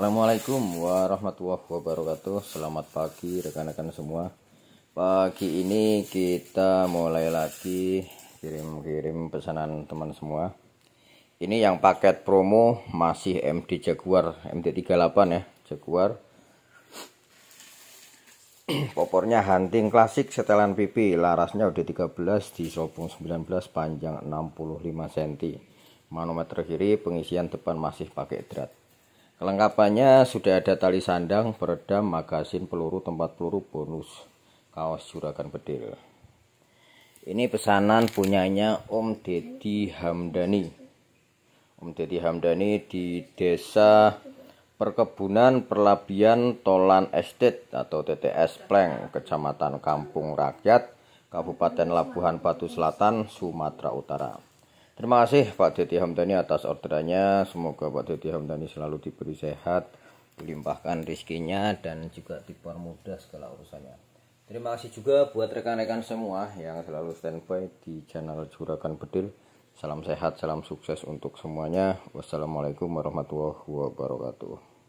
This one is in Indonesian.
Assalamualaikum warahmatullahi wabarakatuh Selamat pagi rekan-rekan semua Pagi ini kita mulai lagi Kirim-kirim pesanan teman semua Ini yang paket promo Masih MD Jaguar MD38 ya Jaguar Popornya hunting klasik setelan pipi Larasnya udah 13 di sobung 19 Panjang 65 cm Manometer kiri pengisian depan masih pakai drat Kelengkapannya sudah ada tali sandang, peredam, magasin, peluru, tempat peluru, bonus, kaos juragan bedil. Ini pesanan punyanya Om Deddy Hamdani. Om Deddy Hamdani di desa Perkebunan Perlabian Tolan Estate atau TTS Pleng, Kecamatan Kampung Rakyat, Kabupaten Labuhan Batu Selatan, Sumatera Utara. Terima kasih Pak Deti Hamdani atas orderannya. Semoga Pak Deti Hamdani selalu diberi sehat, dilimpahkan rizkinya, dan juga dipermudah segala urusannya. Terima kasih juga buat rekan-rekan semua yang selalu standby di channel Juragan Bedil. Salam sehat, salam sukses untuk semuanya. Wassalamualaikum warahmatullahi wabarakatuh.